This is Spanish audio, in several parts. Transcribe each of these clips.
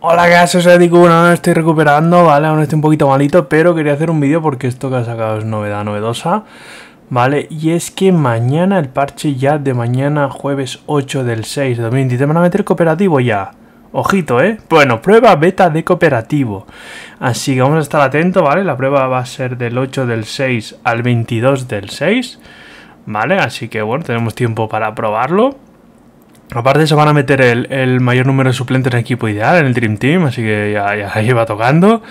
Hola haces? soy no estoy recuperando, ¿vale? Aún estoy un poquito malito, pero quería hacer un vídeo porque esto que ha sacado es novedad novedosa, ¿vale? Y es que mañana, el parche ya de mañana, jueves 8 del 6 de ¿Te van a meter cooperativo ya. Ojito, ¿eh? Bueno, prueba beta de cooperativo. Así que vamos a estar atentos, ¿vale? La prueba va a ser del 8 del 6 al 22 del 6, ¿vale? Así que bueno, tenemos tiempo para probarlo. Aparte se van a meter el, mayor número de suplentes en el equipo ideal, en el Dream Team, así que ya, ya lleva tocando.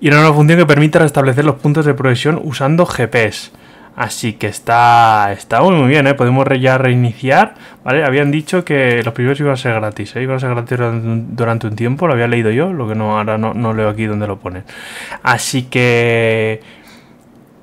Y una nueva función que permite restablecer los puntos de progresión usando GPS. Así que está, está muy, bien, ¿eh? podemos ya reiniciar. Habían dicho que los primeros iban a ser gratis, ¿eh? iban a ser gratis durante un tiempo, lo había leído yo, lo que no ahora no, no leo aquí donde lo pone. Así que...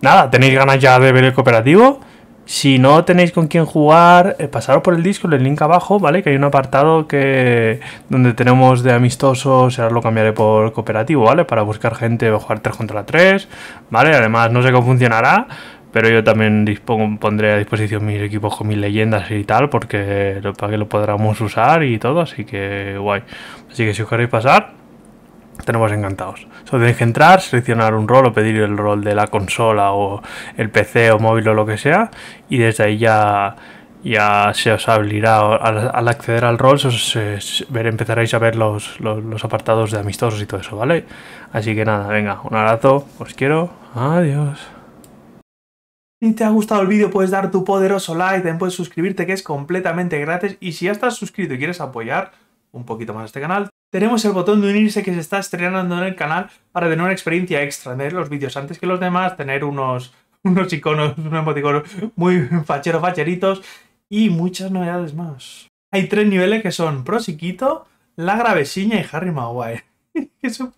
Nada, ¿tenéis ganas ya de ver el cooperativo? Si no tenéis con quién jugar, eh, pasaros por el disco, el link abajo, ¿vale? Que hay un apartado que donde tenemos de amistosos, ahora lo cambiaré por cooperativo, ¿vale? Para buscar gente, o jugar 3 contra 3, ¿vale? Además, no sé cómo funcionará, pero yo también pondré a disposición mis equipos con mis leyendas y tal, porque para que lo podamos usar y todo, así que guay. Así que si os queréis pasar, tenemos encantados. Solo tenéis que entrar, seleccionar un rol o pedir el rol de la consola o el PC o móvil o lo que sea y desde ahí ya ya se os abrirá al, acceder al rol, ver, empezaréis a ver los, los, apartados de amistosos y todo eso, ¿vale? Así que nada, venga, un abrazo, os quiero, adiós. Si te ha gustado el vídeo puedes dar tu poderoso like, también puedes suscribirte que es completamente gratis y si ya estás suscrito y quieres apoyar un poquito más este canal, tenemos el botón de unirse que se está estrenando en el canal para tener una experiencia extra, tener los vídeos antes que los demás, tener unos, unos iconos, unos emoticonos muy fachero facheritos y muchas novedades más. Hay tres niveles que son Prosiquito, La Gravesiña y Harry Maguire. ¡Qué son